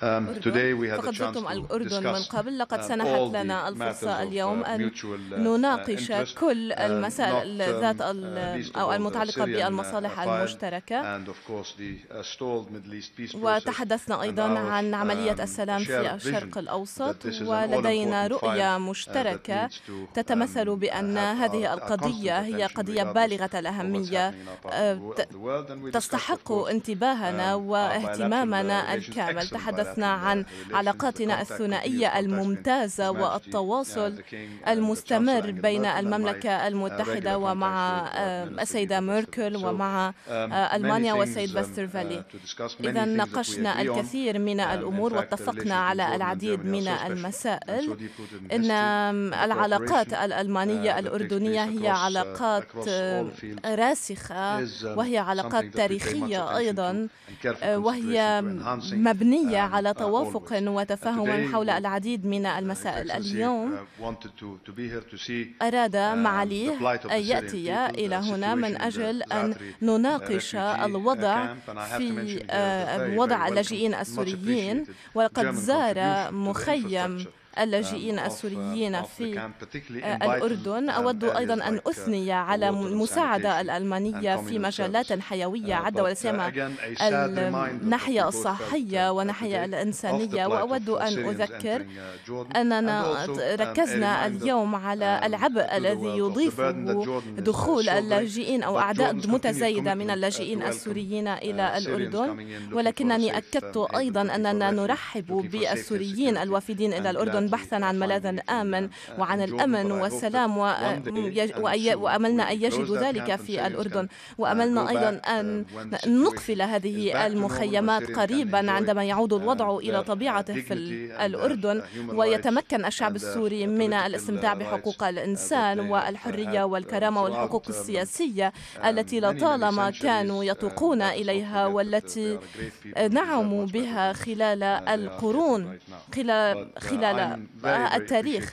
Um, فقد زرتم الأردن من قبل لقد um, سنحت لنا الفرصة اليوم uh, أن uh, نناقش كل um, المسائل ذات uh, أو المتعلقة بالمصالح المشتركة وتحدثنا أيضا عن عملية السلام في الشرق الأوسط ولدينا رؤية مشتركة تتمثل بأن هذه القضية هي قضية بالغة الأهمية تستحق انتباهنا واهتمامنا بالكامل تحدثنا عن علاقاتنا الثنائية الممتازة والتواصل uh, المستمر بين المملكة uh, المتحدة ومع uh, السيدة ميركل ومع ألمانيا um, um, والسيد باسترفالي إذا ناقشنا الكثير من الأمور واتفقنا على العديد من المسائل إن um, العلاقات الألمانية الأردنية هي علاقات راسخة وهي علاقات تاريخية أيضا آه، وهي مبنية um, على uh, توافق وتفاهم حول العديد من uh, المسائل اليوم uh, أراد معاليه أن يأتي إلى هنا من أجل أن نناقش الوضع في وضع اللاجئين السوريين وقد زار مخيم اللاجئين uh, السوريين في آه، الأردن أود uh, أيضا أن uh, أثني على المساعدة الألمانية في مجالات حيوية عدا ولا سيما الناحية الصحية والناحية الإنسانية وأود أن أذكر أننا um, ركزنا اليوم على um, العبء الذي يضيفه دخول اللاجئين أو أعداد متزايدة من اللاجئين السوريين إلى الأردن ولكنني أكدت um, أيضا أننا نرحب بالسوريين الوافدين إلى الأردن بحثا عن ملاذ آمن وعن الأمن والسلام وأملنا أن يجدوا ذلك في الأردن وأملنا أيضا أن نقفل هذه المخيمات قريبا عندما يعود الوضع إلى طبيعته في الأردن ويتمكن الشعب السوري من الاستمتاع بحقوق الإنسان والحرية والكرامة والحقوق السياسية التي لطالما كانوا يتوقون إليها والتي نعموا بها خلال القرون خلال, خلال التاريخ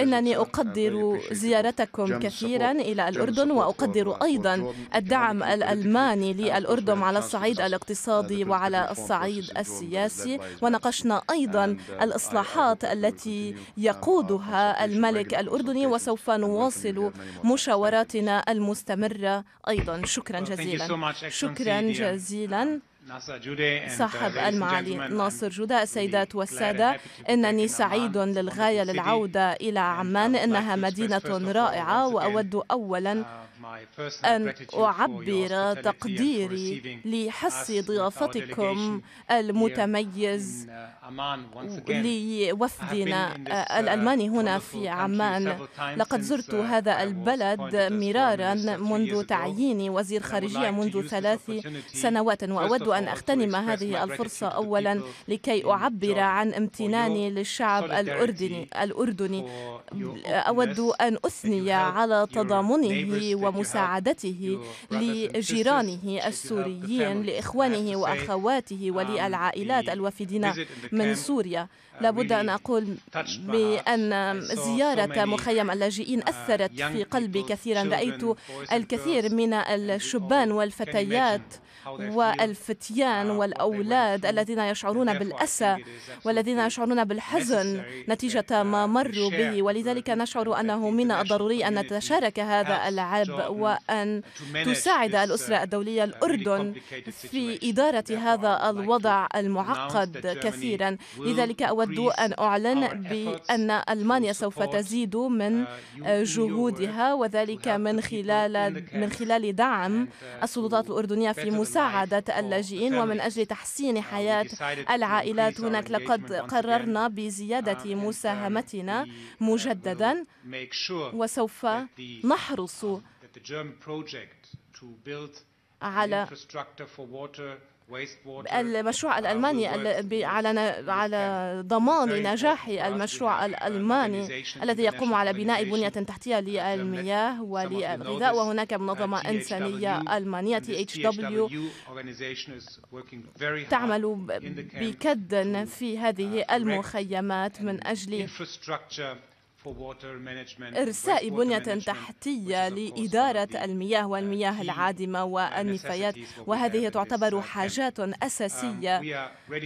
إنني أقدر زيارتكم كثيرا إلى الأردن وأقدر أيضا الدعم الألماني للأردن على الصعيد الاقتصادي وعلى الصعيد السياسي وناقشنا أيضا الإصلاحات التي يقودها الملك الأردني وسوف نواصل مشاوراتنا المستمرة أيضا شكرا جزيلا شكرا جزيلا صاحب المعالي ناصر جودة uh, السيدات والسادة إنني سعيد للغاية للعودة إلى uh, عمان إنها مدينة رائعة وأود أولا um, أن أعبر تقديري لحس ضيافتكم المتميز uh, لوفدنا uh, الألماني هنا في عمان لقد زرت uh, هذا البلد مرارا منذ تعييني وزير خارجية منذ ثلاث سنوات وأود أن أغتنم هذه الفرصة أولا لكي أعبر عن امتناني للشعب الأردني الأردني أود أن أثني على تضامنه ومساعدته لجيرانه السوريين لإخوانه وأخواته وللعائلات الوافدين من سوريا لابد أن أقول بأن زيارة مخيم اللاجئين أثرت في قلبي كثيرا رأيت الكثير من الشبان والفتيات والفتيان والأولاد الذين يشعرون بالأسى والذين يشعرون بالحزن نتيجة ما مروا به ولذلك نشعر أنه من الضروري أن نتشارك هذا العب وأن تساعد الأسرة الدولية الأردن في إدارة هذا الوضع المعقد كثيرا لذلك أود أود أن أعلن بأن ألمانيا سوف تزيد من uh, جهودها وذلك من خلال من خلال دعم uh, السلطات الأردنية في مساعدة اللاجئين ومن أجل تحسين uh, حياة العائلات هناك لقد قررنا بزيادة مساهمتنا مجددا وسوف نحرص على المشروع uh, الألماني على على ضمان نجاح المشروع الألماني الذي يقوم على بناء بنية تحتية للمياه وللغذاء وهناك منظمة إنسانية ألمانية دبليو تعمل بكد في هذه المخيمات من أجل إرساء بنية تحتية لإدارة المياه والمياه العادمة والنفايات وهذه تعتبر حاجات um, أساسية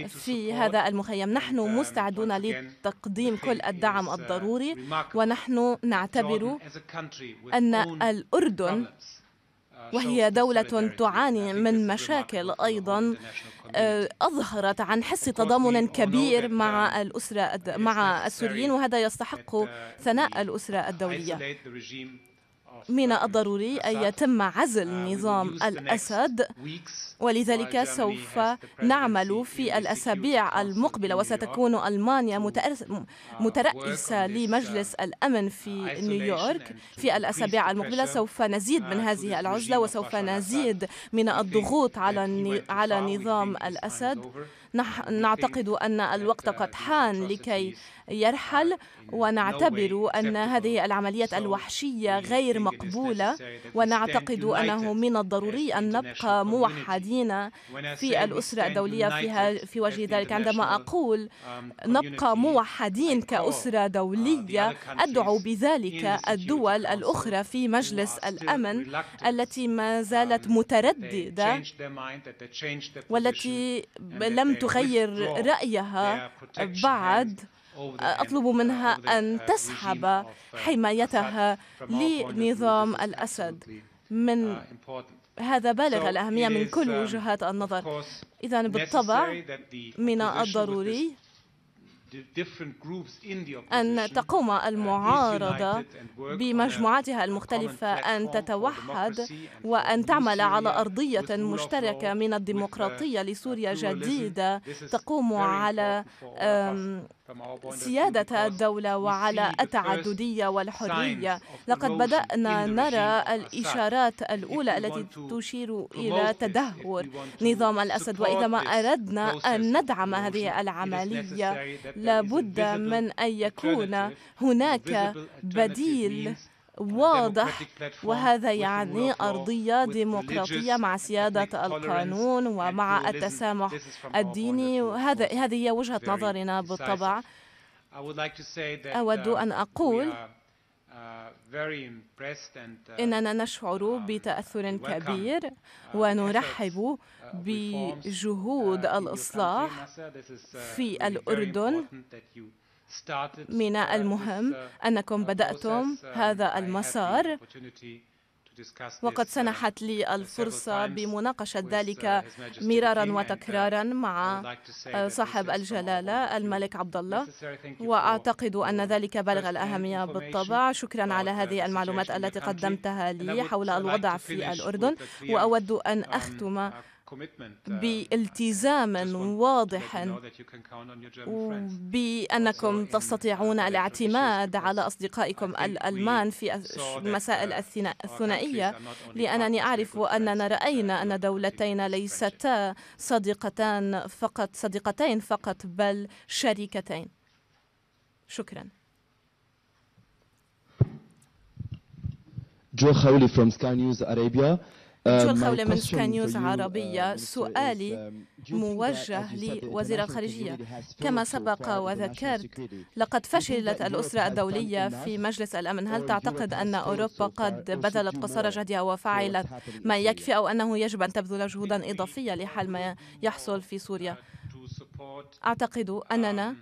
في هذا المخيم نحن um, مستعدون لتقديم كل الدعم uh, الضروري ونحن نعتبر أن الأردن وهي دولة تعاني من مشاكل أيضا آه، أظهرت عن حس تضامن كبير مع الأسرة مع السوريين وهذا يستحق ثناء الأسرة الدولية من الضروري أن يتم عزل نظام الأسد ولذلك سوف نعمل في الأسابيع المقبلة وستكون ألمانيا مترأسة لمجلس الأمن في نيويورك في الأسابيع المقبلة سوف نزيد من هذه العزلة وسوف نزيد من الضغوط على على نظام الأسد نعتقد أن الوقت قد حان لكي يرحل ونعتبر أن هذه العملية الوحشية غير مقبولة ونعتقد أنه من الضروري أن نبقى موحدين في الأسرة الدولية فيها في وجه ذلك عندما um, أقول نبقى موحدين كأسرة uh, دولية أدعو بذلك الدول الأخرى في مجلس الأمن التي ما um, زالت مترددة والتي لم تغير رأيها بعد أطلب منها أن uh, تسحب uh, حمايتها لنظام الأسد uh, من هذا بالغ الأهمية من كل um, وجهات النظر إذا بالطبع من الضروري أن uh, تقوم المعارضة بمجموعاتها المختلفة أن تتوحد وأن تعمل على أرضية مشتركة من uh, الديمقراطية لسوريا جديدة تقوم على سيادة الدولة وعلى التعددية والحرية لقد بدأنا نرى الإشارات الأولى التي تشير إلى تدهور نظام الأسد وإذا ما أردنا أن ندعم هذه العملية لابد من أن يكون هناك بديل واضح وهذا يعني, يعني أرضية ديمقراطية مع سيادة القانون ومع التسامح الديني وهذا هذه هي وجهة نظرنا بالطبع أود أن أقول إننا نشعر بتأثر كبير ونرحب بجهود الإصلاح في الأردن من uh, المهم uh, أنكم uh, بدأتم um, هذا المسار وقد سنحت لي الفرصة بمناقشة ذلك مرارا وتكرارا مع صاحب الجلالة الملك عبد الله وأعتقد أن ذلك بلغ الأهمية بالطبع شكرا على هذه المعلومات التي قدمتها لي حول الوضع في الأردن وأود أن um, أختم Uh, بالتزام واضح بأنكم تستطيعون uh, الاعتماد على أصدقائكم الألمان في المسائل uh, الثنائية لأنني أعرف أننا رأينا أن دولتين ليستا صديقتان فقط صديقتين فقط بل شريكتين شكرا جو خولي from Sky News Arabia آه، خولة من سكاي نيوز آه، عربية سؤالي آه، موجه لوزير الخارجية كما سبق وذكرت لقد فشلت الأسرة الدولية في مجلس الأمن هل تعتقد أن أوروبا قد بذلت قصارى جهدها وفعلت ما يكفي أو أنه يجب أن تبذل جهودا إضافية لحل ما يحصل في سوريا أعتقد أننا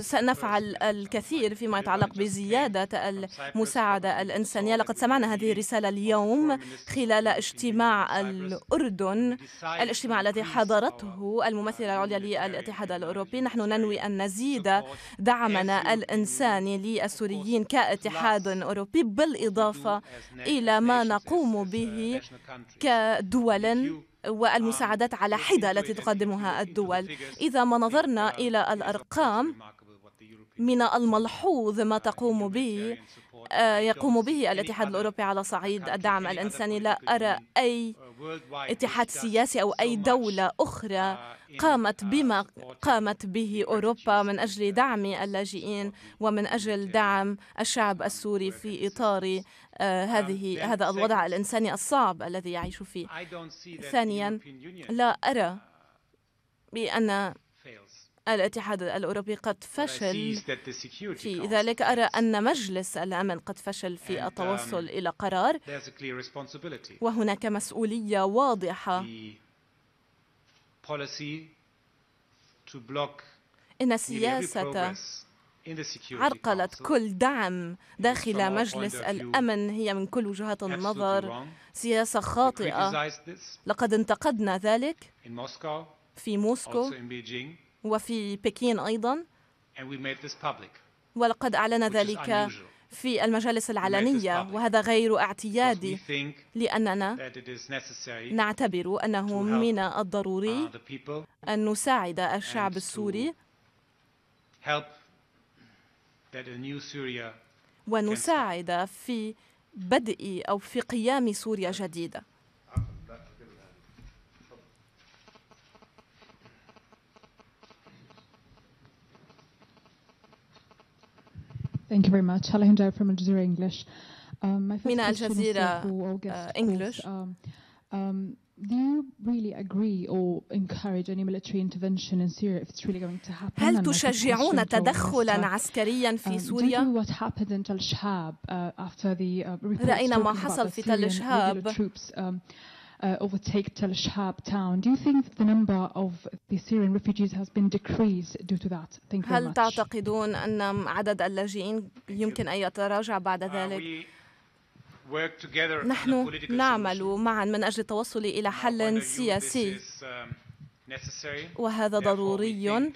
سنفعل الكثير فيما يتعلق بزيادة المساعدة الإنسانية لقد سمعنا هذه الرسالة اليوم خلال اجتماع الأردن الاجتماع الذي حضرته الممثلة العليا للاتحاد الأوروبي نحن ننوي أن نزيد دعمنا الإنساني للسوريين كاتحاد أوروبي بالإضافة إلى ما نقوم uh, به كدول والمساعدات على حدة التي تقدمها الدول إذا ما نظرنا إلى الأرقام من الملحوظ ما تقوم به آه، يقوم به الاتحاد الأوروبي على صعيد الدعم الإنساني لا أرى أي اتحاد سياسي أو أي دولة أخرى uh, قامت uh, بما قامت به أوروبا من أجل دعم اللاجئين ومن أجل دعم الشعب السوري في إطار آه، um, هذه هذا الوضع الإنساني الصعب الذي يعيش فيه ثانيا لا uh, أرى بأن الاتحاد الأوروبي قد فشل في ذلك أرى أن مجلس الأمن قد فشل في التوصل um, إلى قرار وهناك مسؤولية واضحة إن السياسة عرقلت كل دعم داخل مجلس الأمن هي من كل وجهات النظر سياسة خاطئة لقد انتقدنا ذلك في موسكو وفي بكين أيضا ولقد أعلن ذلك في المجالس العلنية وهذا غير اعتيادي لأننا نعتبر أنه من الضروري uh, أن نساعد الشعب السوري ونساعد في بدء أو في قيام سوريا جديدة Thank you very much. Hello, Alejandra from Al Jazeera English. Um, my first من الجزيرة uh, English. Um, um, do you really agree or encourage any military intervention in Syria if it's really going to happen? هل تشجعون تدخلا عسكريا في سوريا؟ what happened in Al Shab after the uh, رأينا ما حصل في تل شهاب uh, overtake Tel Shahab town. Do you think the number of the Syrian refugees has been decreased due to that? Thank you هل تعتقدون أن عدد اللاجئين يمكن أن يتراجع بعد uh, ذلك؟ نحن نعمل معا من أجل التوصل إلى uh, حل سياسي um, وهذا ضروري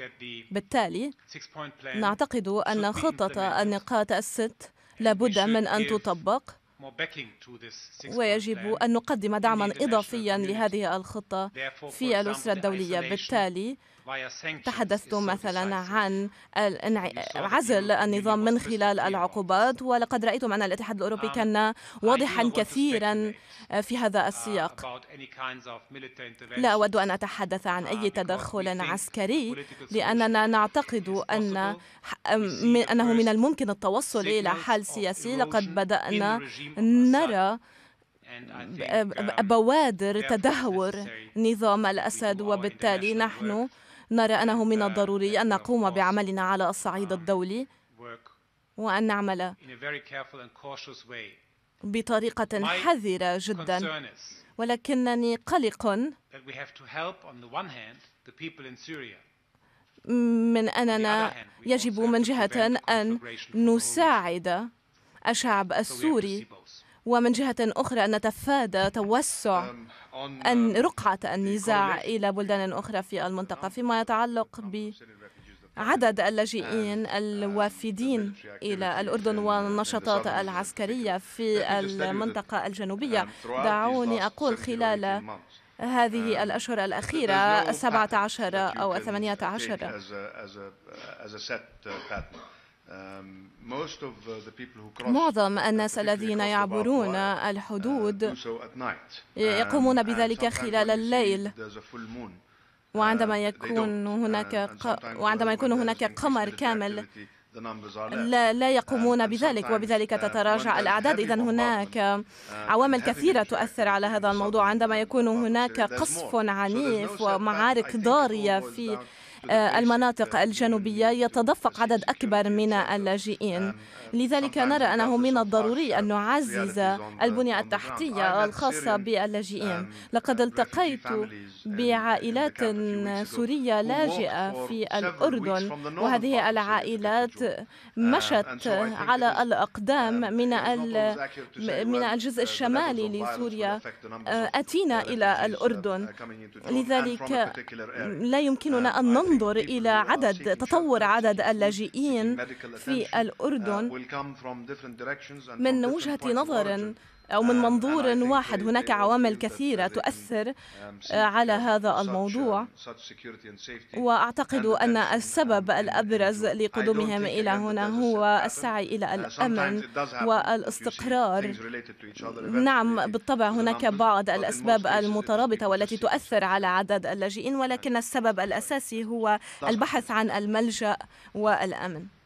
بالتالي نعتقد أن خطة النقاط الست لابد من أن تطبق ويجب أن نقدم دعما إضافيا لهذه الخطة في الأسرة الدولية بالتالي تحدثتم مثلا عن عزل النظام من خلال العقوبات ولقد رأيتم أن الاتحاد الأوروبي آه، كان آه، واضحا آه، كثيرا في هذا السياق uh, لا أود أن أتحدث عن uh, أي تدخل عسكري لأننا نعتقد أن أنه من الممكن التوصل إلى حل سياسي لقد بدأنا نرى uh, بوادر تدهور نظام الأسد وبالتالي نحن نرى أنه من آه، الضروري أن نقوم بعملنا على الصعيد آه، الدولي وأن نعمل بطريقة حذرة جدا ولكنني قلق من أننا يجب من جهة أن نساعد الشعب السوري ومن جهة أخرى أن نتفادى توسع أن رقعة النزاع إلى بلدان أخرى في المنطقة فيما يتعلق ب عدد اللاجئين الوافدين إلى الأردن والنشاطات العسكرية في المنطقة الجنوبية دعوني أقول خلال هذه الأشهر الأخيرة 17 أو 18 Um, uh, معظم الناس الذين يعبرون uh, الحدود يقومون um, بذلك خلال الليل uh, وعندما يكون هناك وعندما يكون هناك قمر كامل لا لا يقومون بذلك وبذلك تتراجع الأعداد إذا هناك عوامل كثيرة تؤثر على هذا الموضوع عندما يكون هناك قصف عنيف ومعارك ضارية في آه، المناطق الجنوبية يتدفق عدد أكبر من اللاجئين لذلك نرى أنه من الضروري أن نعزز البنية التحتية الخاصة باللاجئين لقد التقيت بعائلات سورية لاجئة في الأردن وهذه العائلات مشت على الأقدام من من الجزء الشمالي لسوريا آه، أتينا إلى الأردن لذلك لا يمكننا أن ننظر ننظر إلى عدد تطور عدد اللاجئين في الأردن uh, من وجهة نظر أو من منظور واحد هناك عوامل كثيرة تؤثر آه، على هذا الموضوع وأعتقد أن السبب الأبرز لقدومهم إلى هنا هو السعي إلى الأمن والاستقرار نعم بالطبع هناك بعض الأسباب المترابطة والتي تؤثر على عدد اللاجئين ولكن السبب الأساسي هو البحث عن الملجأ والأمن